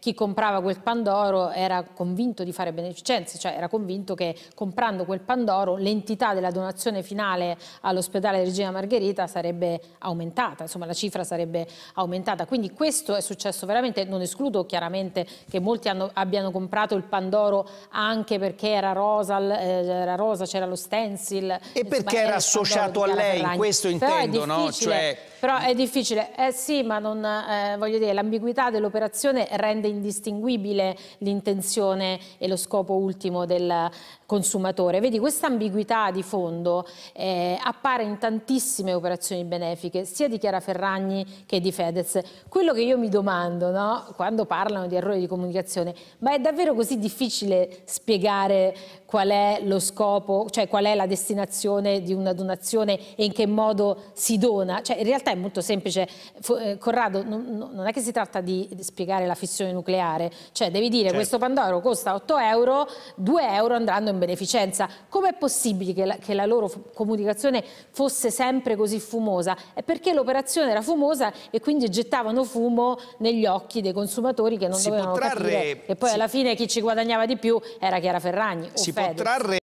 chi comprava quel Pandoro era convinto di fare beneficenza, cioè era convinto che comprando quel Pandoro l'entità della donazione finale all'ospedale Regina Margherita sarebbe aumentata, insomma la cifra sarebbe aumentata. Quindi questo è successo veramente, non escludo chiaramente che molti hanno, abbiano comprato il Pandoro anche perché era rosa, eh, c'era lo stencil. E insomma, perché era, era associato a lei, Ferragni. questo intendo, però no? Cioè... Però è mm. difficile, eh sì, ma non, eh, voglio dire, l'ambiguità dell'operazione rende indistinguibile l'intenzione e lo scopo ultimo del consumatore. Vedi, questa ambiguità di fondo eh, appare in tantissime operazioni benefiche, sia di Chiara Ferragni che di Fedez. Quello che io mi domando, no, quando parlano di errori di comunicazione, ma è davvero così difficile spiegare qual è lo scopo, cioè qual è la destinazione di una donazione e in che modo si dona? Cioè, in realtà è molto semplice. Eh, Corrado, non è che si tratta di spiegare la della fissione nucleare. Cioè devi dire certo. questo Pandoro costa 8 euro, 2 euro andranno in beneficenza. Com'è possibile che la, che la loro comunicazione fosse sempre così fumosa? È perché l'operazione era fumosa e quindi gettavano fumo negli occhi dei consumatori che non si dovevano trarre, capire. E poi si, alla fine chi ci guadagnava di più era Chiara Ferragni. Si Fedez. può trarre